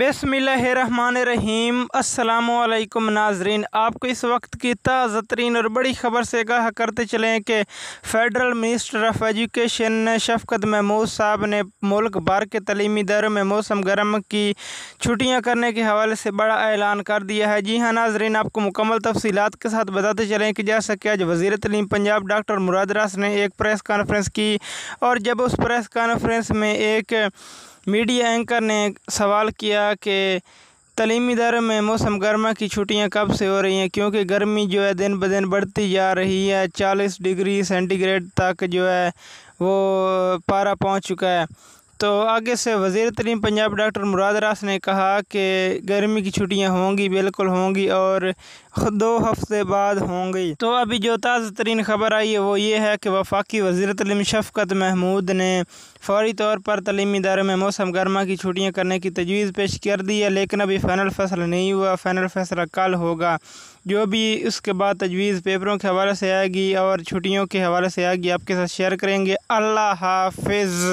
बसमीम अल्लाम नाजरीन आपको इस वक्त की ताज़ा तरीन और बड़ी ख़बर से गाह करते चलें कि federal minister of education Shafqat Mahmood साहब ने मुल्क भर के तलीमी इदारों में मौसम गर्म की छुट्टियां करने के हवाले से बड़ा ऐलान कर दिया है जी हाँ नाजरीन आपको मुकम्मल तफसीत के साथ बताते चलें कि जैसा कि आज वजीर तलीम पंजाब डॉक्टर मुरादरास ने एक प्रेस कॉन्फ्रेंस की और जब उस प्रेस कॉन्फ्रेंस में एक मीडिया एंकर ने सवाल किया कि तलीमी दर में मौसम गर्मा की छुट्टियां कब से हो रही हैं क्योंकि गर्मी जो है दिन ब दिन बढ़ती जा रही है चालीस डिग्री सेंटीग्रेड तक जो है वो पारा पहुंच चुका है तो आगे से वजीर तरीन पंजाब डॉक्टर मुराद रास ने कहा कि गर्मी की छुट्टियां होंगी बिल्कुल होंगी और दो हफ्ते बाद होंगी तो अभी जो ताज़ा तरीन खबर आई है वो ये है कि वफाकी वजी तलीम शफकत महमूद ने फौरी तौर पर तलीमी इदारों में मौसम गर्मा की छुट्टियाँ करने की तजवीज़ पेश कर दी है लेकिन अभी फ़ैनल फैसल नहीं हुआ फ़ैनल फैसला कल होगा जो भी उसके बाद तजवीज़ पेपरों के हवाले से आएगी और छुट्टियों के हवाले से आएगी आपके साथ शेयर करेंगे अल्लाह हाफिज़